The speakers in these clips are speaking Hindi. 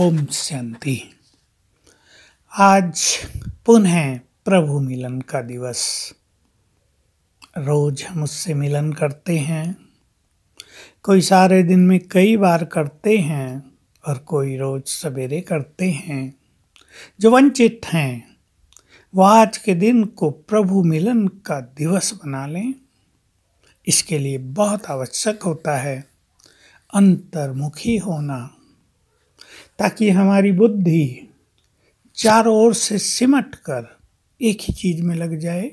ओम शांति आज पुनः प्रभु मिलन का दिवस रोज हम उससे मिलन करते हैं कोई सारे दिन में कई बार करते हैं और कोई रोज सवेरे करते हैं जो वंचित हैं वह आज के दिन को प्रभु मिलन का दिवस बना लें इसके लिए बहुत आवश्यक होता है अंतर्मुखी होना ताकि हमारी बुद्धि चारों ओर से सिमट कर एक ही चीज़ में लग जाए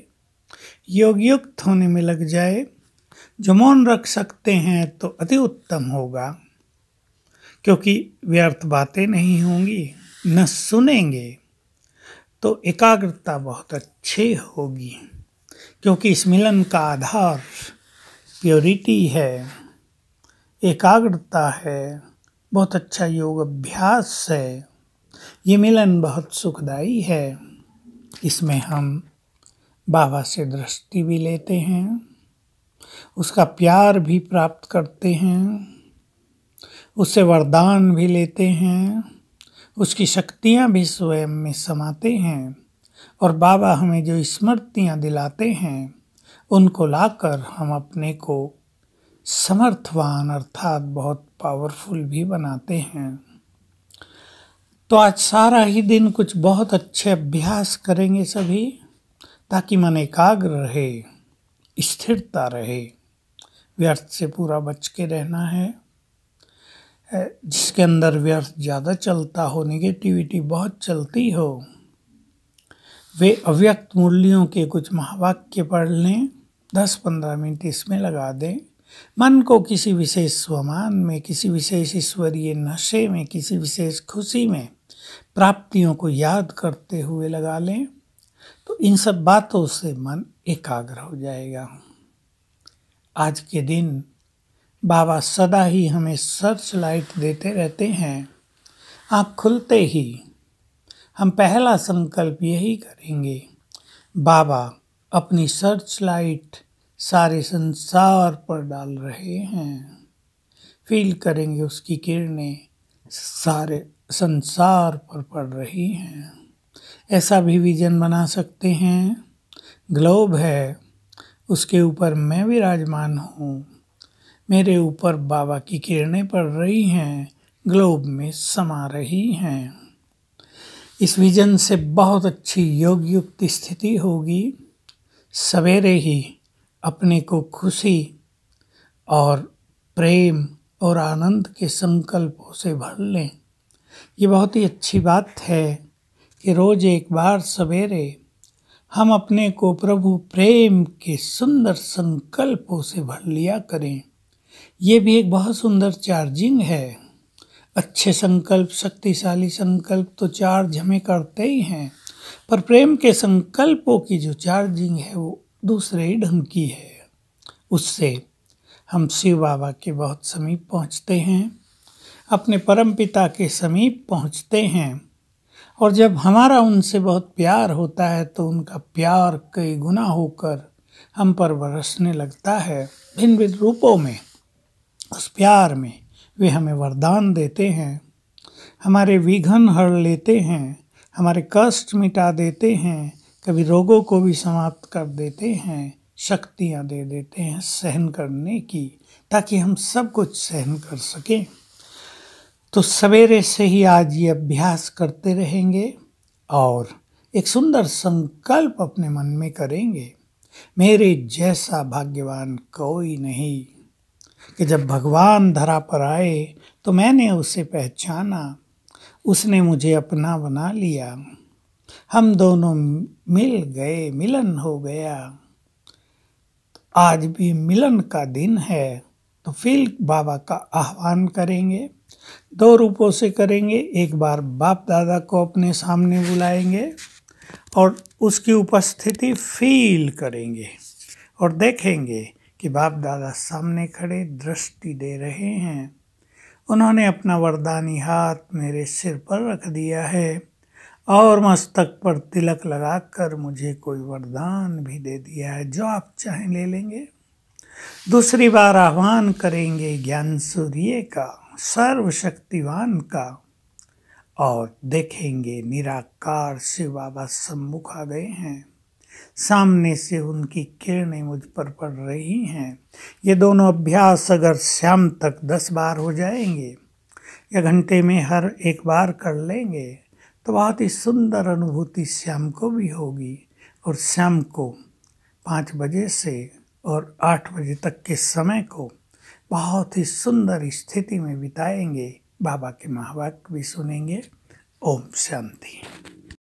योगयुक्त होने में लग जाए जो मौन रख सकते हैं तो अति उत्तम होगा क्योंकि व्यर्थ बातें नहीं होंगी न सुनेंगे तो एकाग्रता बहुत अच्छी होगी क्योंकि इस मिलन का आधार प्योरिटी है एकाग्रता है बहुत अच्छा योग अभ्यास है ये मिलन बहुत सुखदाई है इसमें हम बाबा से दृष्टि भी लेते हैं उसका प्यार भी प्राप्त करते हैं उससे वरदान भी लेते हैं उसकी शक्तियाँ भी स्वयं में समाते हैं और बाबा हमें जो स्मृतियाँ दिलाते हैं उनको लाकर हम अपने को समर्थवान अर्थात बहुत पावरफुल भी बनाते हैं तो आज सारा ही दिन कुछ बहुत अच्छे अभ्यास करेंगे सभी ताकि मन एकाग्र रहे स्थिरता रहे व्यर्थ से पूरा बच के रहना है जिसके अंदर व्यर्थ ज़्यादा चलता हो निगेटिविटी बहुत चलती हो वे अव्यक्त मूल्यों के कुछ महावाक्य पढ़ लें दस पंद्रह मिनट इसमें लगा दें मन को किसी विशेष स्वमान में किसी विशेष ईश्वरीय नशे में किसी विशेष खुशी में प्राप्तियों को याद करते हुए लगा लें तो इन सब बातों से मन एकाग्र हो जाएगा आज के दिन बाबा सदा ही हमें सर्च लाइट देते रहते हैं आँख खुलते ही हम पहला संकल्प यही करेंगे बाबा अपनी सर्च लाइट सारे संसार पर डाल रहे हैं फील करेंगे उसकी किरणें सारे संसार पर पड़ रही हैं ऐसा भी विजन बना सकते हैं ग्लोब है उसके ऊपर मैं विराजमान हूँ मेरे ऊपर बाबा की किरणें पड़ रही हैं ग्लोब में समा रही हैं इस विजन से बहुत अच्छी योग युक्त स्थिति होगी सवेरे ही अपने को खुशी और प्रेम और आनंद के संकल्पों से भर लें ये बहुत ही अच्छी बात है कि रोज़ एक बार सवेरे हम अपने को प्रभु प्रेम के सुंदर संकल्पों से भर लिया करें ये भी एक बहुत सुंदर चार्जिंग है अच्छे संकल्प शक्तिशाली संकल्प तो चार्ज हमें करते ही हैं पर प्रेम के संकल्पों की जो चार्जिंग है वो दूसरे ढंग की है उससे हम शिव बाबा के बहुत समीप पहुंचते हैं अपने परम पिता के समीप पहुंचते हैं और जब हमारा उनसे बहुत प्यार होता है तो उनका प्यार कई गुना होकर हम पर बरसने लगता है भिन्न भिन्न रूपों में उस प्यार में वे हमें वरदान देते हैं हमारे विघन हर लेते हैं हमारे कष्ट मिटा देते हैं कभी रोगों को भी समाप्त कर देते हैं शक्तियाँ दे देते हैं सहन करने की ताकि हम सब कुछ सहन कर सकें तो सवेरे से ही आज ये अभ्यास करते रहेंगे और एक सुंदर संकल्प अपने मन में करेंगे मेरे जैसा भाग्यवान कोई नहीं कि जब भगवान धरा पर आए तो मैंने उसे पहचाना उसने मुझे अपना बना लिया हम दोनों मिल गए मिलन हो गया आज भी मिलन का दिन है तो फिर बाबा का आह्वान करेंगे दो रूपों से करेंगे एक बार बाप दादा को अपने सामने बुलाएंगे और उसकी उपस्थिति फील करेंगे और देखेंगे कि बाप दादा सामने खड़े दृष्टि दे रहे हैं उन्होंने अपना वरदानी हाथ मेरे सिर पर रख दिया है और मस्तक पर तिलक लगाकर मुझे कोई वरदान भी दे दिया है जो आप चाहें ले लेंगे दूसरी बार आह्वान करेंगे ज्ञान सूर्य का सर्वशक्तिवान का और देखेंगे निराकार शिव बाबा सम्मुख आ गए हैं सामने से उनकी किरणें मुझ पर पड़ रही हैं ये दोनों अभ्यास अगर शाम तक दस बार हो जाएंगे या घंटे में हर एक बार कर लेंगे तो बहुत ही सुंदर अनुभूति शाम को भी होगी और शाम को पाँच बजे से और आठ बजे तक के समय को बहुत ही सुंदर स्थिति में बिताएंगे बाबा के महावाक्य भी सुनेंगे ओम शांति